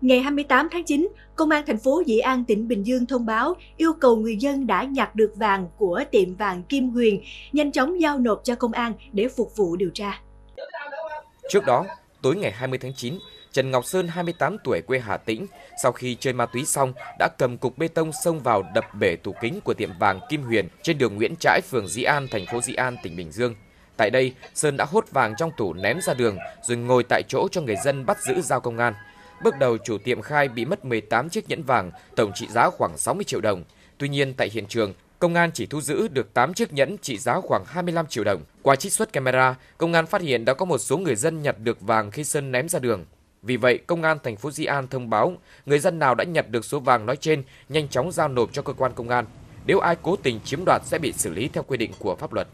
Ngày 28 tháng 9, Công an thành phố Dĩ An, tỉnh Bình Dương thông báo yêu cầu người dân đã nhặt được vàng của tiệm vàng Kim Huyền nhanh chóng giao nộp cho công an để phục vụ điều tra. Trước đó, tối ngày 20 tháng 9, Trần Ngọc Sơn, 28 tuổi, quê Hà Tĩnh, sau khi chơi ma túy xong, đã cầm cục bê tông xông vào đập bể tủ kính của tiệm vàng Kim Huyền trên đường Nguyễn Trãi, phường Dĩ An, thành phố Dĩ An, tỉnh Bình Dương. Tại đây, Sơn đã hốt vàng trong tủ ném ra đường rồi ngồi tại chỗ cho người dân bắt giữ giao công an. Bước đầu chủ tiệm khai bị mất 18 chiếc nhẫn vàng, tổng trị giá khoảng 60 triệu đồng. Tuy nhiên tại hiện trường, công an chỉ thu giữ được 8 chiếc nhẫn trị giá khoảng 25 triệu đồng. Qua trích xuất camera, công an phát hiện đã có một số người dân nhặt được vàng khi Sơn ném ra đường. Vì vậy, công an thành phố Di An thông báo người dân nào đã nhặt được số vàng nói trên nhanh chóng giao nộp cho cơ quan công an. Nếu ai cố tình chiếm đoạt sẽ bị xử lý theo quy định của pháp luật.